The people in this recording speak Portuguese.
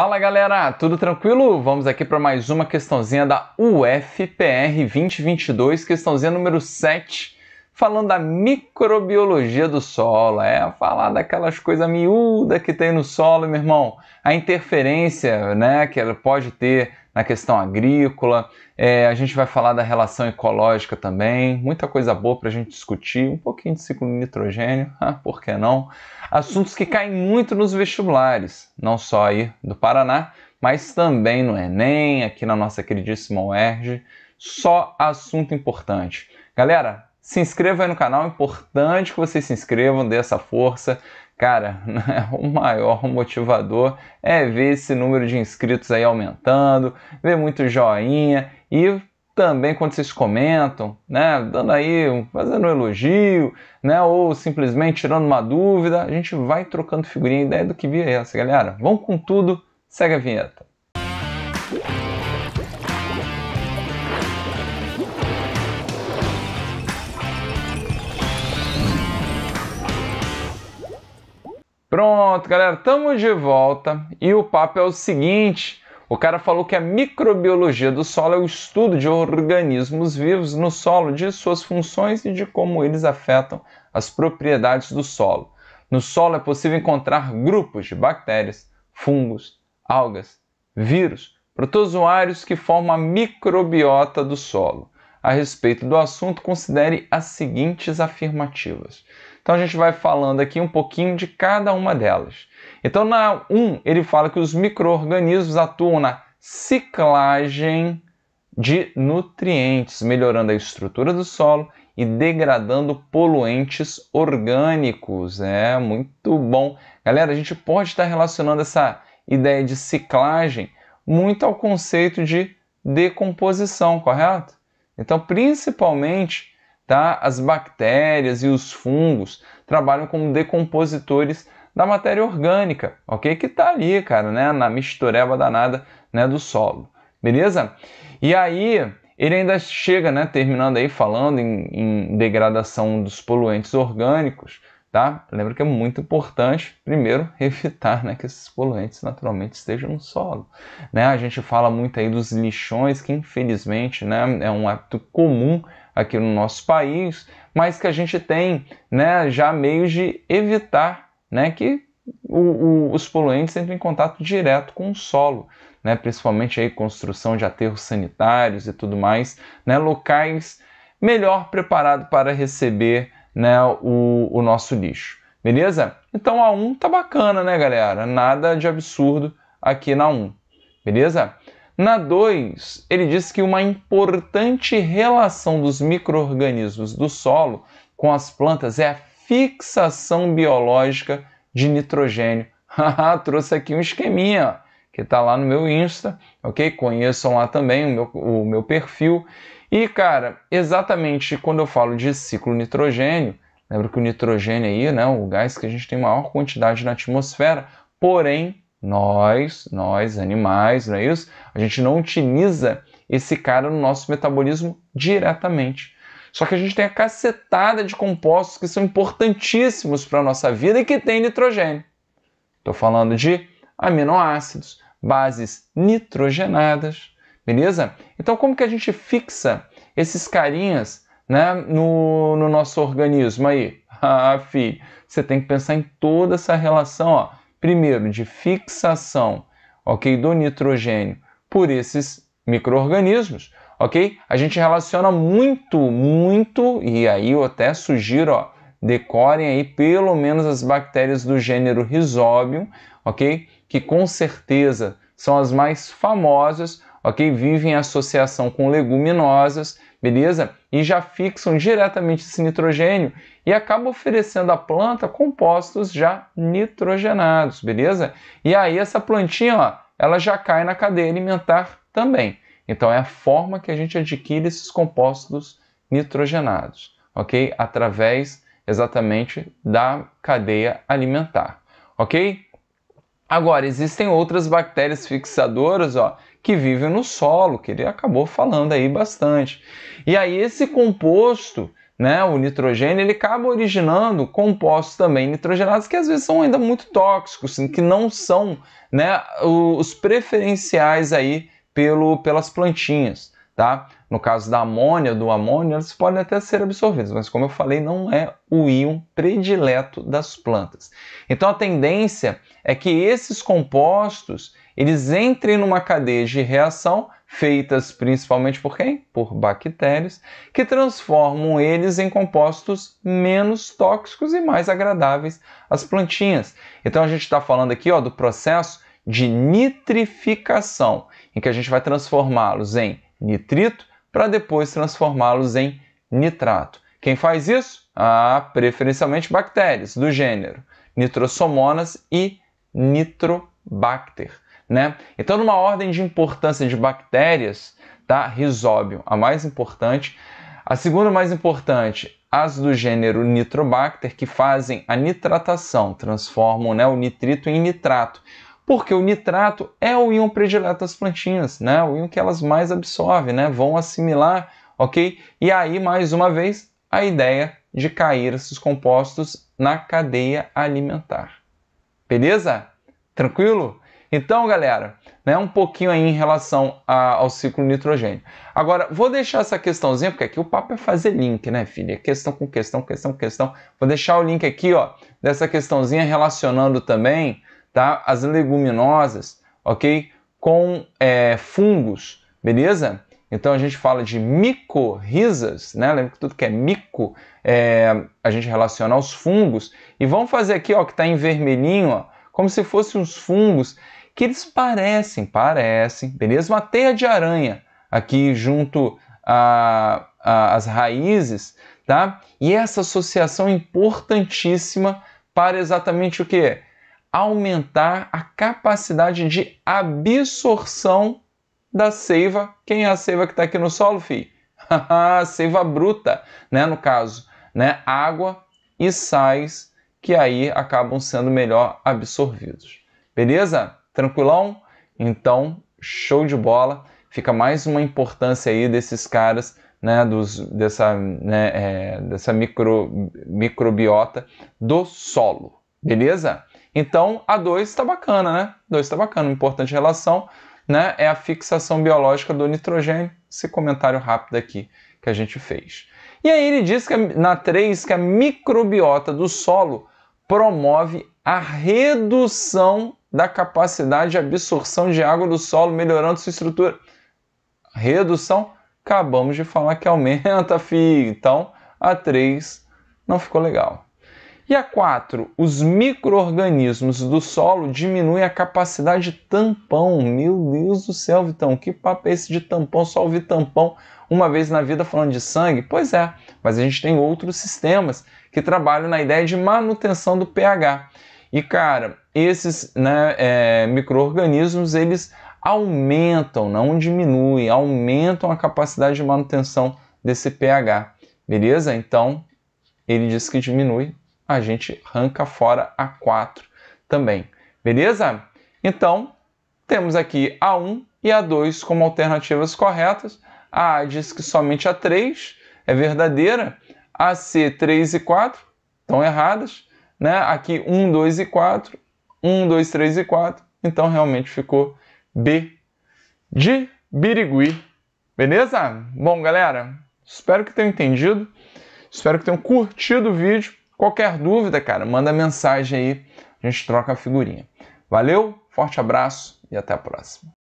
Fala galera, tudo tranquilo? Vamos aqui para mais uma questãozinha da UFPR 2022, questãozinha número 7, falando da microbiologia do solo. É, falar daquelas coisas miúdas que tem no solo, meu irmão, a interferência né, que ela pode ter na questão agrícola, é, a gente vai falar da relação ecológica também, muita coisa boa para a gente discutir, um pouquinho de ciclo de nitrogênio, ah, por que não? Assuntos que caem muito nos vestibulares, não só aí do Paraná, mas também no Enem, aqui na nossa queridíssima UERJ, só assunto importante. Galera, se inscreva aí no canal, é importante que vocês se inscrevam, dê essa força. Cara, o maior motivador é ver esse número de inscritos aí aumentando, ver muito joinha e também quando vocês comentam, né, dando aí, fazendo um elogio, né, ou simplesmente tirando uma dúvida, a gente vai trocando figurinha, a ideia do que via é essa, galera. Vamos com tudo, segue a vinheta. Pronto, galera, estamos de volta e o papo é o seguinte: o cara falou que a microbiologia do solo é o estudo de organismos vivos no solo, de suas funções e de como eles afetam as propriedades do solo. No solo é possível encontrar grupos de bactérias, fungos, algas, vírus, protozoários que formam a microbiota do solo. A respeito do assunto, considere as seguintes afirmativas. Então a gente vai falando aqui um pouquinho de cada uma delas. Então na 1, ele fala que os micro-organismos atuam na ciclagem de nutrientes, melhorando a estrutura do solo e degradando poluentes orgânicos. É muito bom. Galera, a gente pode estar relacionando essa ideia de ciclagem muito ao conceito de decomposição, correto? Então, principalmente tá? As bactérias e os fungos trabalham como decompositores da matéria orgânica, ok? Que tá ali, cara, né? Na mistureba danada né, do solo, beleza? E aí ele ainda chega, né? Terminando aí falando em, em degradação dos poluentes orgânicos, tá? Lembra que é muito importante, primeiro, evitar né, que esses poluentes naturalmente estejam no solo. Né? A gente fala muito aí dos lixões, que infelizmente né, é um hábito comum aqui no nosso país, mas que a gente tem né, já meios de evitar né, que o, o, os poluentes entrem em contato direto com o solo. Né, principalmente aí construção de aterros sanitários e tudo mais, né, locais melhor preparados para receber né, o, o nosso lixo. Beleza? Então a 1 tá bacana, né, galera? Nada de absurdo aqui na 1. Beleza? Na 2, ele diz que uma importante relação dos micro-organismos do solo com as plantas é a fixação biológica de nitrogênio. Trouxe aqui um esqueminha que está lá no meu Insta, ok? Conheçam lá também o meu, o meu perfil. E, cara, exatamente quando eu falo de ciclo nitrogênio, lembra que o nitrogênio aí, né, o gás que a gente tem maior quantidade na atmosfera, porém, nós, nós animais, não é isso? A gente não utiliza esse cara no nosso metabolismo diretamente. Só que a gente tem a cacetada de compostos que são importantíssimos para a nossa vida e que tem nitrogênio. Estou falando de aminoácidos, bases nitrogenadas, beleza? Então, como que a gente fixa esses carinhas né, no, no nosso organismo aí? Ah, filho, você tem que pensar em toda essa relação, ó, primeiro, de fixação ok, do nitrogênio por esses micro-organismos, ok? A gente relaciona muito, muito, e aí eu até sugiro, ó, decorem aí pelo menos as bactérias do gênero Rhizobium, ok? que com certeza são as mais famosas, ok? Vivem em associação com leguminosas, beleza? E já fixam diretamente esse nitrogênio e acaba oferecendo à planta compostos já nitrogenados, beleza? E aí essa plantinha, ó, ela já cai na cadeia alimentar também. Então é a forma que a gente adquire esses compostos nitrogenados, ok? Através exatamente da cadeia alimentar, ok? Agora, existem outras bactérias fixadoras ó, que vivem no solo, que ele acabou falando aí bastante. E aí, esse composto, né, o nitrogênio, ele acaba originando compostos também nitrogenados que às vezes são ainda muito tóxicos, assim, que não são né, os preferenciais aí pelo, pelas plantinhas. Tá? No caso da amônia, do amônio, elas podem até ser absorvidas, mas como eu falei, não é o íon predileto das plantas. Então a tendência é que esses compostos, eles entrem numa cadeia de reação feitas principalmente por quem? Por bactérias, que transformam eles em compostos menos tóxicos e mais agradáveis às plantinhas. Então a gente está falando aqui ó, do processo de nitrificação, em que a gente vai transformá-los em nitrito para depois transformá-los em nitrato. Quem faz isso? Ah, preferencialmente bactérias do gênero Nitrosomonas e nitrobacter. Né? Então, numa ordem de importância de bactérias, tá? Rizóbio, a mais importante. A segunda mais importante, as do gênero Nitrobacter, que fazem a nitratação, transformam né, o nitrito em nitrato porque o nitrato é o íon predileto das plantinhas, né? O íon que elas mais absorvem, né? Vão assimilar, ok? E aí, mais uma vez, a ideia de cair esses compostos na cadeia alimentar. Beleza? Tranquilo? Então, galera, né, um pouquinho aí em relação a, ao ciclo nitrogênio. Agora, vou deixar essa questãozinha, porque aqui o papo é fazer link, né, filha? É questão com questão, questão com questão. Vou deixar o link aqui, ó, dessa questãozinha relacionando também tá? As leguminosas, ok? Com é, fungos, beleza? Então a gente fala de micorrizas, né? Lembra que tudo que é mico é, a gente relaciona aos fungos. E vamos fazer aqui, ó, que está em vermelhinho, ó, como se fossem uns fungos que eles parecem, parecem, beleza? Uma teia de aranha aqui junto às raízes, tá? E essa associação é importantíssima para exatamente o que? aumentar a capacidade de absorção da seiva. Quem é a seiva que está aqui no solo, fi? seiva bruta, né? No caso, né? Água e sais que aí acabam sendo melhor absorvidos. Beleza? Tranquilão? Então, show de bola. Fica mais uma importância aí desses caras, né? Dos, dessa, né, é, dessa micro, microbiota do solo. Beleza? Então, a 2 está bacana, né? 2 está bacana. Uma importante relação né, é a fixação biológica do nitrogênio. Esse comentário rápido aqui que a gente fez. E aí ele diz que na 3 que a microbiota do solo promove a redução da capacidade de absorção de água do solo, melhorando sua estrutura. Redução, acabamos de falar que aumenta, fih. Então, a 3 não ficou legal. E a 4, os micro-organismos do solo diminuem a capacidade de tampão. Meu Deus do céu, Vitão, que papo é esse de tampão? Só ouvir tampão uma vez na vida falando de sangue? Pois é, mas a gente tem outros sistemas que trabalham na ideia de manutenção do pH. E cara, esses né, é, micro-organismos eles aumentam, não diminuem, aumentam a capacidade de manutenção desse pH. Beleza? Então, ele diz que diminui a gente arranca fora a 4 também. Beleza? Então, temos aqui a 1 e a 2 como alternativas corretas. A A diz que somente a 3 é verdadeira. A C, 3 e 4 estão erradas. Né? Aqui 1, 2 e 4. 1, 2, 3 e 4. Então, realmente ficou B de Birigui. Beleza? Bom, galera, espero que tenham entendido. Espero que tenham curtido o vídeo. Qualquer dúvida, cara, manda mensagem aí, a gente troca a figurinha. Valeu, forte abraço e até a próxima.